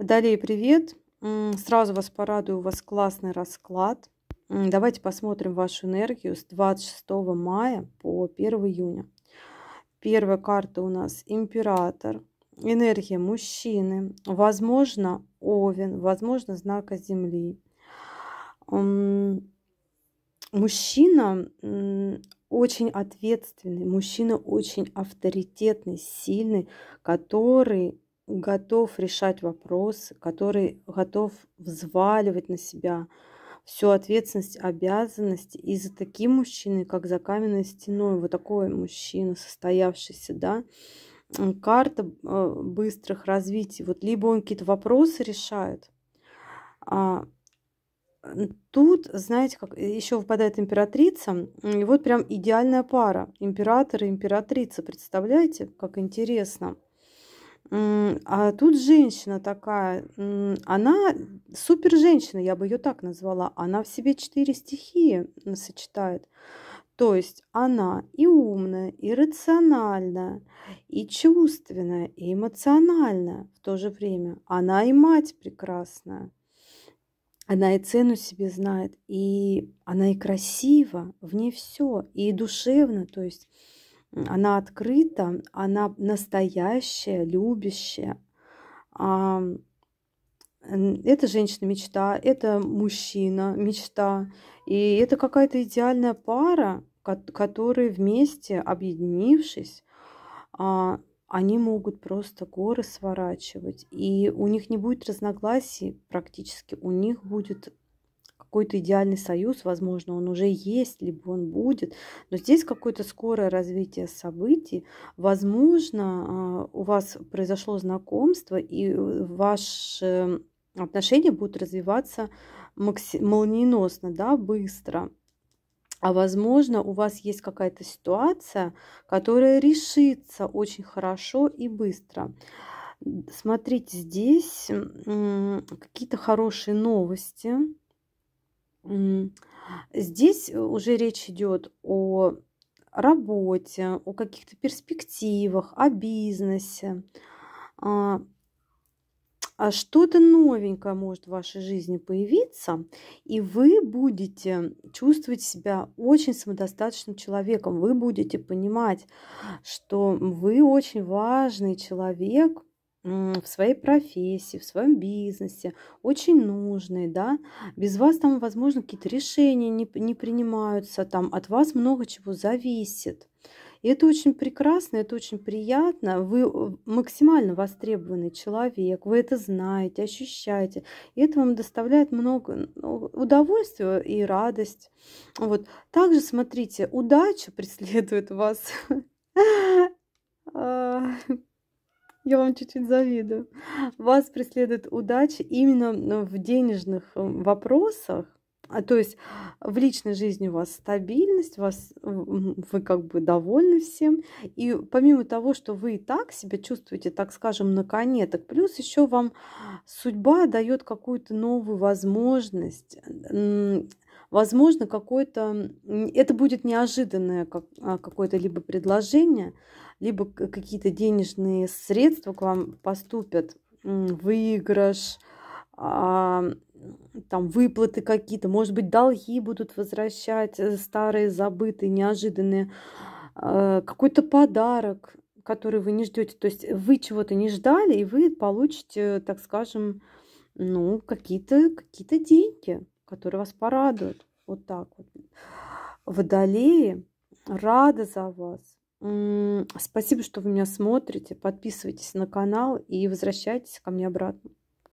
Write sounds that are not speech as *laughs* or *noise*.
Далее, привет. Сразу вас порадую, у вас классный расклад. Давайте посмотрим вашу энергию с 26 мая по 1 июня. Первая карта у нас император, энергия мужчины, возможно, овен, возможно, знака земли. Мужчина очень ответственный, мужчина очень авторитетный, сильный, который готов решать вопросы, который готов взваливать на себя всю ответственность, обязанности. И за таким мужчиной, как за каменной стеной, вот такой мужчина состоявшийся, да, карта э, быстрых развитий. Вот либо он какие-то вопросы решает, а тут, знаете, как еще выпадает императрица, и вот прям идеальная пара император и императрица. Представляете, как интересно? А тут женщина такая, она супер женщина, я бы ее так назвала. Она в себе четыре стихии сочетает. То есть она и умная, и рациональная, и чувственная, и эмоциональная в то же время. Она и мать прекрасная. Она и цену себе знает, и она и красива, в ней все, и душевно, то есть она открыта, она настоящая, любящая. А, это женщина мечта, это мужчина мечта. И это какая-то идеальная пара, которые вместе, объединившись, а, они могут просто горы сворачивать. И у них не будет разногласий практически, у них будет какой-то идеальный союз, возможно, он уже есть, либо он будет, но здесь какое-то скорое развитие событий. Возможно, а, у вас произошло знакомство, и э, ваши отношения будут развиваться молниеносно, да, быстро. А возможно, у вас есть какая-то ситуация, которая решится очень хорошо и быстро. Смотрите, здесь какие-то хорошие новости Здесь э, уже речь идет о работе, о каких-то перспективах, о бизнесе. А, а что-то новенькое может в вашей жизни появиться, и вы будете чувствовать себя очень самодостаточным человеком. Вы будете понимать, что вы очень важный человек – в своей профессии, в своем бизнесе, очень нужные, да, без вас там, возможно, какие-то решения не, не принимаются, там от вас много чего зависит. И это очень прекрасно, это очень приятно. Вы э, максимально востребованный человек, вы это знаете, ощущаете. И это вам доставляет много ну, удовольствия и радость. Вот. Также смотрите, удача *laughs* преследует вас *laughs* а, я вам чуть-чуть завидую. Вас преследует удача именно э, в денежных э, вопросах. А то есть в личной жизни у вас стабильность, вас, э, вы как бы довольны всем. И помимо того, что вы и так себя чувствуете, так скажем, на коне, так плюс еще вам судьба дает какую-то новую возможность возможно, какое-то... Это будет неожиданное а, какое-то либо предложение, либо какие-то денежные средства к вам поступят, выигрыш, а, там выплаты какие-то, может быть, долги будут возвращать, э, старые, забытые, неожиданные, а, какой-то подарок, который вы не ждете. То есть вы чего-то не ждали, и вы получите, так скажем, ну, какие-то какие деньги которые вас порадуют. Вот так вот. Водолеи рада за вас. Спасибо, что вы меня смотрите. Подписывайтесь на канал и возвращайтесь ко мне обратно.